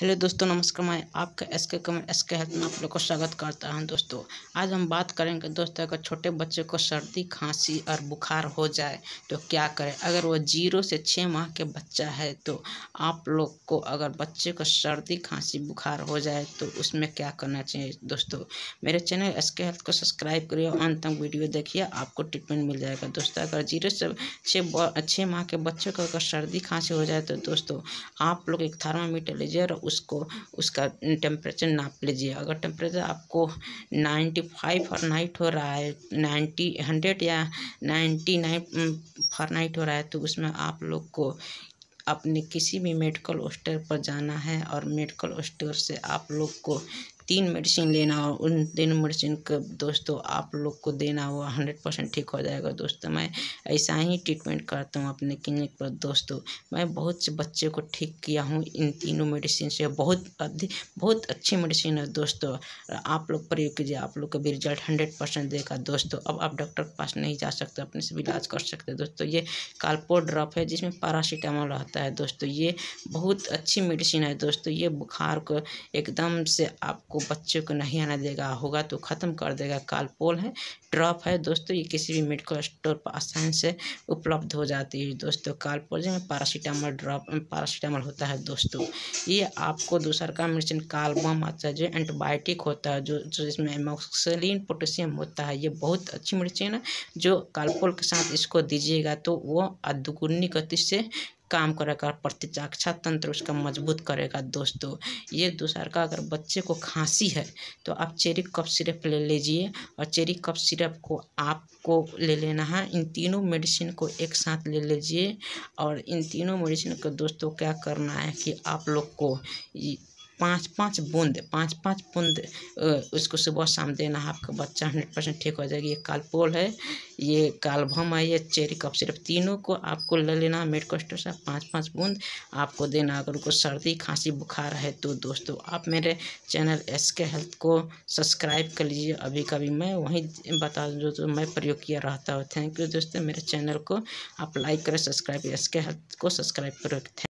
hello दोस्तों नमस्कार मैं आपका एस के कमर एस के हेल्थ में आप लोग को स्वागत करता हूं दोस्तों आज हम बात करेंगे दोस्तों अगर छोटे बच्चे को सर्दी खांसी और बुखार हो जाए तो क्या करें अगर वो जीरो से छः माह के बच्चा है तो आप लोग को अगर बच्चे को सर्दी खांसी बुखार हो जाए तो उसमें क्या करना चाहिए दोस्तों मेरे चैनल एस के हेल्थ को सब्सक्राइब करिए अंत तक वीडियो देखिए आपको ट्रीटमेंट मिल जाएगा दोस्तों अगर जीरो से छः छः माह के बच्चे को अगर सर्दी खांसी हो जाए तो दोस्तों आप लोग एक थर्मामीटर लीजिए और उसको उसका टेम्परेचर नाप लीजिए अगर टेम्परेचर आपको नाइन्टी फाइव फॉर नाइट हो रहा है नाइन्टी हंड्रेड या नाइन्टी नाइन फॉर नाइट हो रहा है तो उसमें आप लोग को अपने किसी भी मेडिकल स्टोर पर जाना है और मेडिकल स्टोर से आप लोग को तीन मेडिसिन लेना हो उन तीन मेडिसिन का दोस्तों आप लोग को देना हो हंड्रेड परसेंट ठीक हो जाएगा दोस्तों मैं ऐसा ही ट्रीटमेंट करता हूँ अपने क्लिनिक पर दोस्तों मैं बहुत से बच्चे को ठीक किया हूँ इन तीनों मेडिसिन से बहुत अधिक बहुत अच्छी मेडिसिन है दोस्तों आप लोग प्रयोग कीजिए आप लोग का भी रिजल्ट हंड्रेड परसेंट देगा दोस्तों अब आप डॉक्टर के पास नहीं जा सकते अपने से इलाज कर सकते दोस्तों ये कालपोर ड्रॉप है जिसमें पैरासीटामोल रहता है दोस्तों ये बहुत अच्छी मेडिसिन है दोस्तों ये बुखार को एकदम से आपको को बच्चे को नहीं आना देगा होगा तो ख़त्म कर देगा कालपोल है ड्रॉप है दोस्तों ये किसी भी मेडिकल स्टोर पर आसानी से उपलब्ध हो जाती है दोस्तों कालपोल जो है पारासीटामोल ड्रॉप पारासीटामोल होता है दोस्तों ये आपको दूसर का मेडिसिन कालबम आता है जो एंटीबायोटिक होता है जो जिसमें एमोक्सलिन पोटेशियम होता है ये बहुत अच्छी मेडिसिन है जो कालपोल के साथ इसको दीजिएगा तो वो अधिक गति से काम करेगा प्रतिरक्षा तंत्र उसका मजबूत करेगा दोस्तों ये का अगर बच्चे को खांसी है तो आप चेरी कप सिरप ले लीजिए और चेरी कप सिरप को आपको ले लेना है इन तीनों मेडिसिन को एक साथ ले लीजिए और इन तीनों मेडिसिन को दोस्तों क्या करना है कि आप लोग को पाँच पाँच बूंद पाँच पाँच बूंद उसको सुबह शाम देना आपका बच्चा हंड्रेड परसेंट ठीक हो जाएगा ये कालपोल है ये कालभम है ये चेरी कप सिर्फ तीनों को आपको ले लेना स्टोर से पाँच पाँच बूंद आपको देना अगर उनको सर्दी खांसी बुखार है तो दोस्तों आप मेरे चैनल एस के हेल्थ को सब्सक्राइब कर लीजिए अभी कभी मैं वहीं बता दूँ तो मैं प्रयोग किया रहता हूँ थैंक यू दोस्तों मेरे चैनल को आप लाइक करें सब्सक्राइब एस के हेल्थ को सब्सक्राइब करें